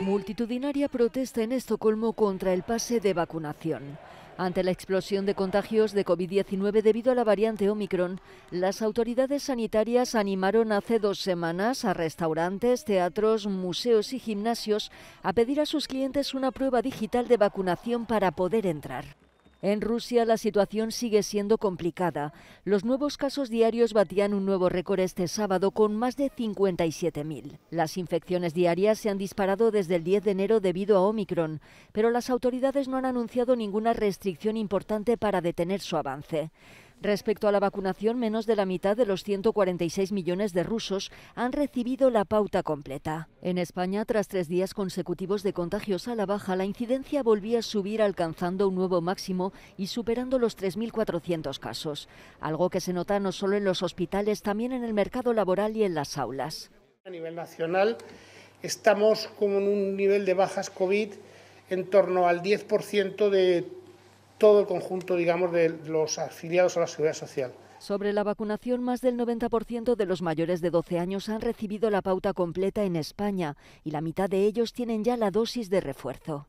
Multitudinaria protesta en Estocolmo contra el pase de vacunación. Ante la explosión de contagios de COVID-19 debido a la variante Omicron, las autoridades sanitarias animaron hace dos semanas a restaurantes, teatros, museos y gimnasios a pedir a sus clientes una prueba digital de vacunación para poder entrar. En Rusia la situación sigue siendo complicada. Los nuevos casos diarios batían un nuevo récord este sábado con más de 57.000. Las infecciones diarias se han disparado desde el 10 de enero debido a Omicron, pero las autoridades no han anunciado ninguna restricción importante para detener su avance. Respecto a la vacunación, menos de la mitad de los 146 millones de rusos han recibido la pauta completa. En España, tras tres días consecutivos de contagios a la baja, la incidencia volvía a subir alcanzando un nuevo máximo y superando los 3.400 casos, algo que se nota no solo en los hospitales, también en el mercado laboral y en las aulas. A nivel nacional estamos en un nivel de bajas COVID en torno al 10% de todo el conjunto, digamos, de los afiliados a la seguridad social. Sobre la vacunación, más del 90% de los mayores de 12 años han recibido la pauta completa en España y la mitad de ellos tienen ya la dosis de refuerzo.